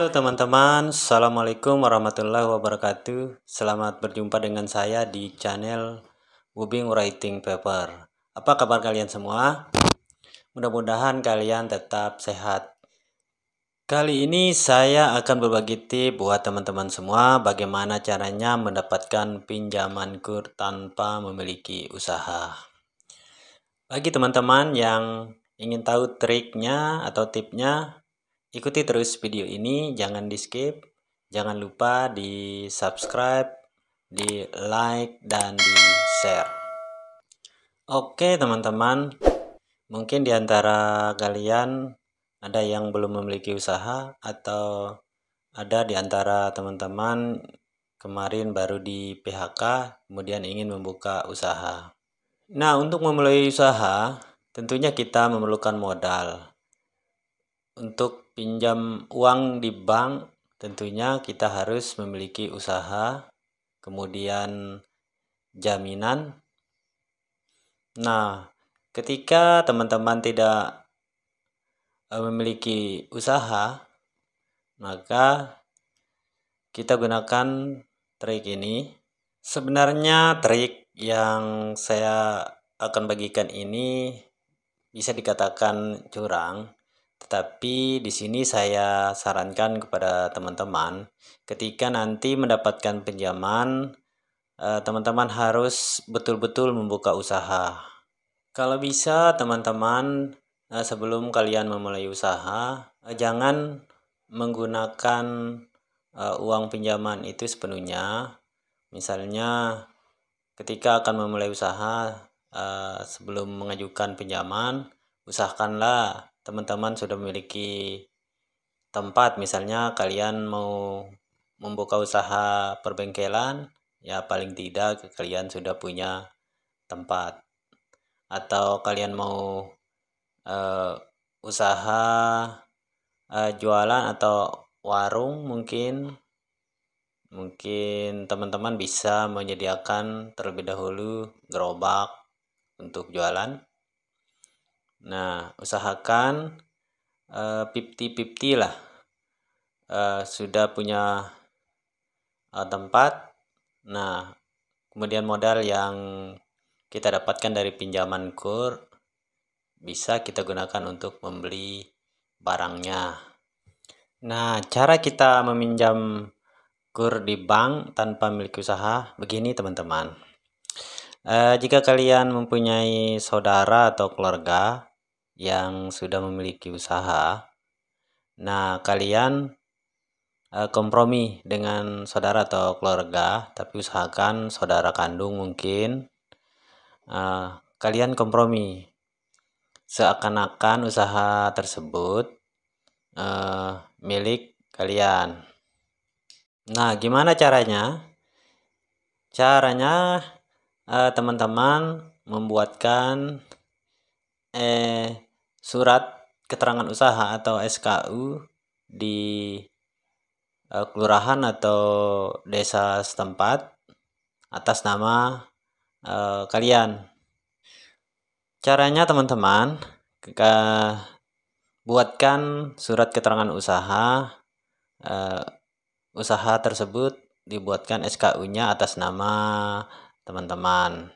Halo teman-teman, Assalamualaikum warahmatullahi wabarakatuh Selamat berjumpa dengan saya di channel Wubing Writing Paper Apa kabar kalian semua? Mudah-mudahan kalian tetap sehat Kali ini saya akan berbagi tips buat teman-teman semua Bagaimana caranya mendapatkan pinjaman kur tanpa memiliki usaha Bagi teman-teman yang ingin tahu triknya atau tipnya Ikuti terus video ini, jangan di skip, jangan lupa di subscribe, di like, dan di share. Oke teman-teman, mungkin di antara kalian ada yang belum memiliki usaha atau ada di antara teman-teman kemarin baru di PHK kemudian ingin membuka usaha. Nah untuk memulai usaha tentunya kita memerlukan modal untuk pinjam uang di bank tentunya kita harus memiliki usaha, kemudian jaminan. Nah, ketika teman-teman tidak e, memiliki usaha, maka kita gunakan trik ini. Sebenarnya trik yang saya akan bagikan ini bisa dikatakan curang tetapi di sini saya sarankan kepada teman-teman, ketika nanti mendapatkan pinjaman, eh, teman-teman harus betul-betul membuka usaha. Kalau bisa, teman-teman, eh, sebelum kalian memulai usaha, eh, jangan menggunakan uang pinjaman itu sepenuhnya. Misalnya, ketika akan memulai usaha, sebelum mengajukan pinjaman, usahakanlah teman-teman sudah memiliki tempat misalnya kalian mau membuka usaha perbengkelan ya paling tidak kalian sudah punya tempat atau kalian mau uh, usaha uh, jualan atau warung mungkin mungkin teman-teman bisa menyediakan terlebih dahulu gerobak untuk jualan Nah, usahakan 50-50 eh, lah. Uh, sudah punya uh, tempat. Nah, kemudian modal yang kita dapatkan dari pinjaman kur bisa kita gunakan untuk membeli barangnya. Nah, cara kita meminjam kur di bank tanpa milik usaha begini teman-teman. Uh, jika kalian mempunyai saudara atau keluarga yang sudah memiliki usaha. Nah, kalian uh, kompromi dengan saudara atau keluarga, tapi usahakan saudara kandung mungkin uh, kalian kompromi. Seakan-akan usaha tersebut uh, milik kalian. Nah, gimana caranya? Caranya teman-teman uh, membuatkan eh surat keterangan usaha atau SKU di uh, kelurahan atau desa setempat atas nama uh, kalian. Caranya teman-teman, buatkan surat keterangan usaha uh, usaha tersebut dibuatkan SKU-nya atas nama teman-teman.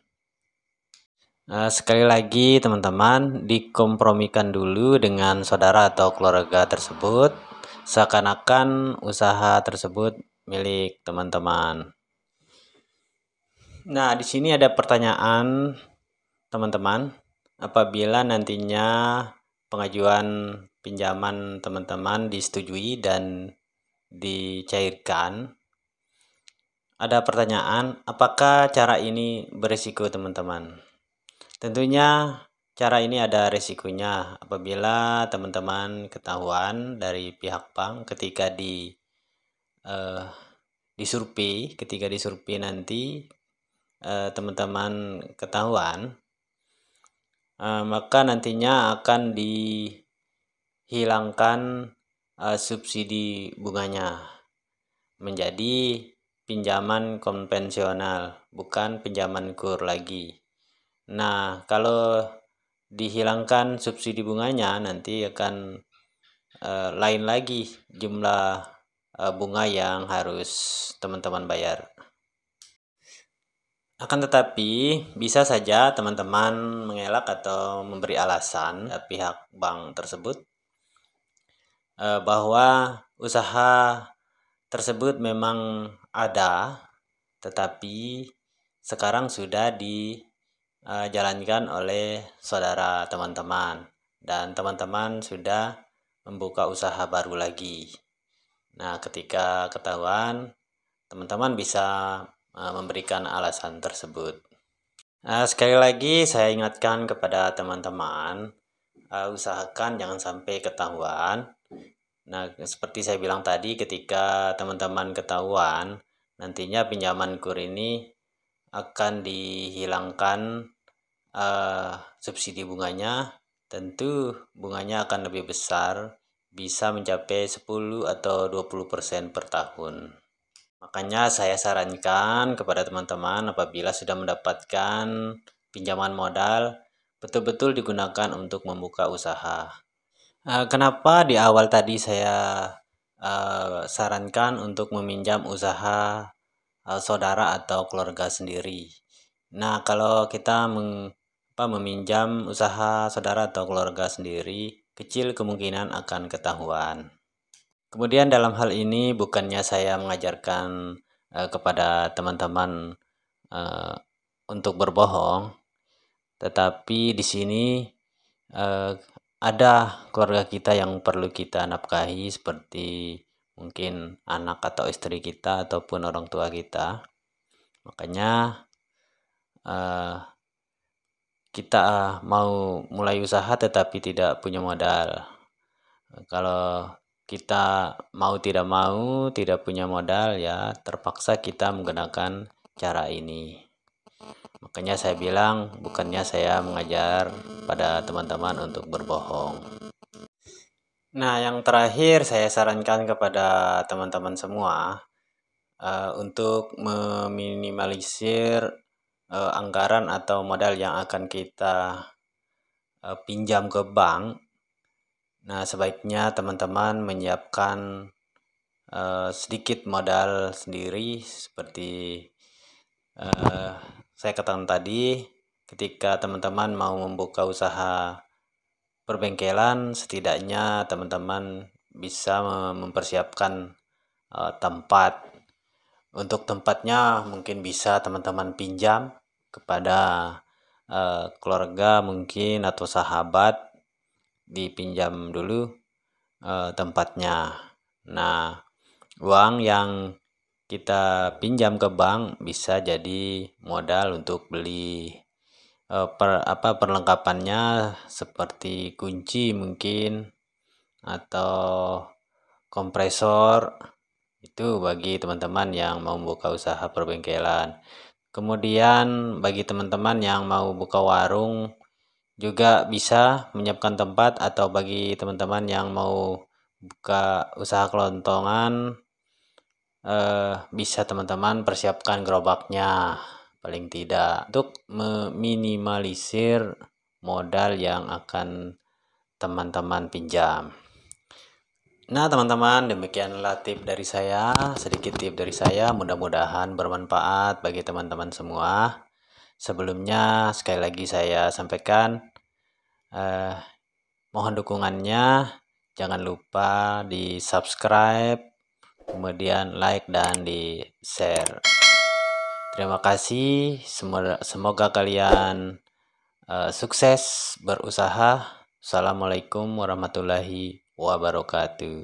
Eh, sekali lagi teman-teman dikompromikan dulu dengan saudara atau keluarga tersebut seakan-akan usaha tersebut milik teman-teman. Nah, di sini ada pertanyaan teman-teman. Apabila nantinya pengajuan pinjaman teman-teman disetujui dan dicairkan, ada pertanyaan, apakah cara ini berisiko teman-teman? Tentunya cara ini ada resikonya apabila teman-teman ketahuan dari pihak bank ketika di uh, eh, disurvei, ketika disurvei nanti eh, teman-teman uh, ketahuan uh, maka nantinya akan dihilangkan uh, subsidi bunganya menjadi pinjaman konvensional, bukan pinjaman kur lagi. Nah, kalau dihilangkan subsidi bunganya nanti akan uh, lain lagi jumlah uh, bunga yang harus teman-teman bayar. Akan tetapi, bisa saja teman-teman mengelak atau memberi alasan pihak bank tersebut uh, bahwa usaha tersebut memang ada, tetapi sekarang sudah di uh, jalankan oleh saudara teman-teman dan teman-teman sudah membuka usaha baru lagi. Nah, ketika ketahuan, teman-teman bisa uh, memberikan alasan tersebut. Uh, sekali lagi saya ingatkan kepada teman-teman, uh, usahakan jangan sampai ketahuan. Nah, seperti saya bilang tadi, ketika teman-teman ketahuan, nantinya pinjaman kur ini akan dihilangkan uh, subsidi bunganya, tentu bunganya akan lebih besar, bisa mencapai 10 atau 20% per tahun. Makanya saya sarankan kepada teman-teman apabila sudah mendapatkan pinjaman modal, betul-betul digunakan untuk membuka usaha. Uh, kenapa di awal tadi saya uh, sarankan untuk meminjam usaha uh, saudara atau keluarga sendiri? Nah, kalau kita apa meminjam usaha saudara atau keluarga sendiri, kecil kemungkinan akan ketahuan. Kemudian dalam hal ini bukannya saya mengajarkan eh, kepada teman-teman eh, untuk berbohong, tetapi di sini eh, ada keluarga kita yang perlu kita nafkahi seperti mungkin anak atau istri kita ataupun orang tua kita. Makanya eh, kita ah, mau mulai usaha tetapi tidak punya modal. Kalau kita mau tidak mau tidak punya modal ya terpaksa kita menggunakan cara ini. Makanya saya bilang bukannya saya mengajar pada teman-teman untuk berbohong. Nah, yang terakhir saya sarankan kepada teman-teman semua uh, untuk meminimalisir uh, anggaran atau modal yang akan kita uh, pinjam ke bank. Nah, sebaiknya teman-teman menyiapkan uh, sedikit modal sendiri seperti uh, saya katakan tadi ketika teman-teman mau membuka usaha perbengkelan setidaknya teman-teman bisa mempersiapkan uh, tempat untuk tempatnya mungkin bisa teman-teman pinjam kepada uh, keluarga mungkin atau sahabat dipinjam dulu uh, tempatnya. Nah, uang yang kita pinjam ke bank bisa jadi modal untuk beli uh, per apa perlengkapannya seperti kunci mungkin atau kompresor itu bagi teman-teman yang mau buka usaha perbengkelan. Kemudian bagi teman-teman yang mau buka warung juga bisa menyiapkan tempat atau bagi teman-teman yang mau buka usaha kelontongan eh, bisa teman-teman persiapkan gerobaknya paling tidak untuk meminimalisir modal yang akan teman-teman pinjam. Nah teman-teman demikianlah tip dari saya sedikit tip dari saya mudah-mudahan bermanfaat bagi teman-teman semua sebelumnya sekali lagi saya sampaikan eh, mohon dukungannya jangan lupa di subscribe kemudian like dan di share terima kasih semoga, semoga kalian eh, sukses berusaha Assalamualaikum warahmatullahi wabarakatuh wabarakatuh